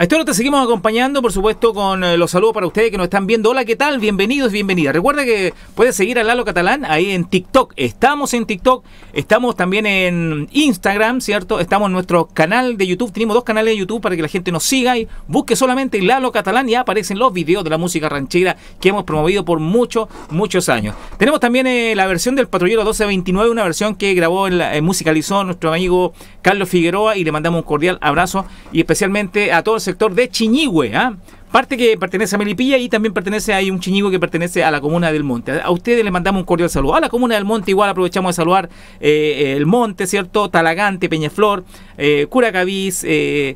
A esto te seguimos acompañando, por supuesto, con eh, los saludos para ustedes que nos están viendo. Hola, ¿qué tal? Bienvenidos, bienvenidas. Recuerda que puedes seguir a Lalo Catalán ahí en TikTok. Estamos en TikTok, estamos también en Instagram, ¿cierto? Estamos en nuestro canal de YouTube. Tenemos dos canales de YouTube para que la gente nos siga y busque solamente Lalo Catalán y aparecen los videos de la música ranchera que hemos promovido por muchos, muchos años. Tenemos también eh, la versión del Patrullero 1229, una versión que grabó, en la, eh, musicalizó nuestro amigo Carlos Figueroa y le mandamos un cordial abrazo y especialmente a todos sector de Chiñigüe, ¿ah? parte que pertenece a Melipilla y también pertenece hay un chiñigo que pertenece a la comuna del Monte. A ustedes les mandamos un cordial saludo. A la comuna del Monte igual aprovechamos de saludar eh, el Monte, ¿cierto? Talagante, Peñaflor, eh, Curacavís, eh,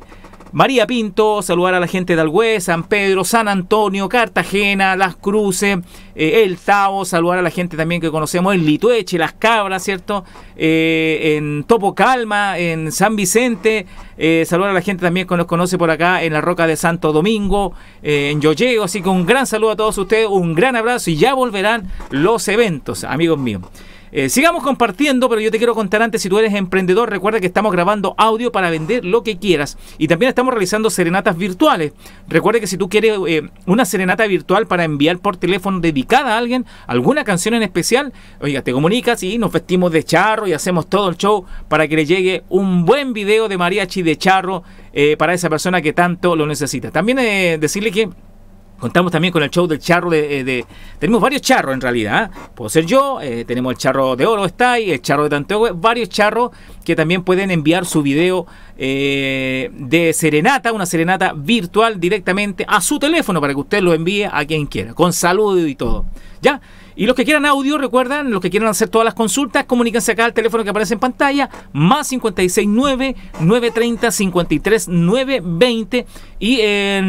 María Pinto, saludar a la gente de Algüez, San Pedro, San Antonio, Cartagena, Las Cruces, eh, El Tao, saludar a la gente también que conocemos en Litueche, Las Cabras, ¿cierto? Eh, en Topo Calma, en San Vicente, eh, saludar a la gente también que nos conoce por acá en la Roca de Santo Domingo, en Yoyego, así que un gran saludo a todos ustedes, un gran abrazo y ya volverán los eventos, amigos míos. Eh, sigamos compartiendo, pero yo te quiero contar antes, si tú eres emprendedor, recuerda que estamos grabando audio para vender lo que quieras. Y también estamos realizando serenatas virtuales. Recuerda que si tú quieres eh, una serenata virtual para enviar por teléfono dedicada a alguien, alguna canción en especial, oiga, te comunicas y nos vestimos de charro y hacemos todo el show para que le llegue un buen video de mariachi de charro eh, para esa persona que tanto lo necesita. También decirle que... Contamos también con el show del charro de... Eh, tenemos varios charros en realidad. ¿ah? Puedo ser yo, eh, tenemos el charro de Oro, está y el charro de Tanteo, varios charros que también pueden enviar su video eh, de serenata, una serenata virtual directamente a su teléfono para que usted lo envíe a quien quiera, con saludo y todo. ¿Ya? Y los que quieran audio, recuerdan, los que quieran hacer todas las consultas, comuníquense acá al teléfono que aparece en pantalla, más 569-930-53920. Y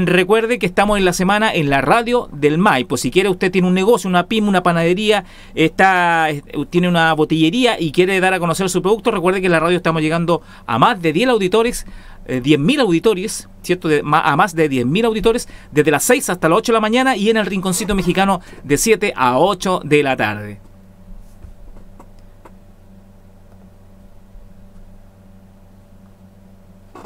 recuerde que estamos en la semana en la radio del MAI. Pues Si quiere, usted tiene un negocio, una pyme, una panadería, está, tiene una botillería y quiere dar a conocer su producto, recuerde que en la radio estamos llegando a más de 10 auditores 10.000 eh, auditores, ¿cierto? a más de 10.000 auditores desde las 6 hasta las 8 de la mañana y en el Rinconcito Mexicano de 7 a 8 de la tarde.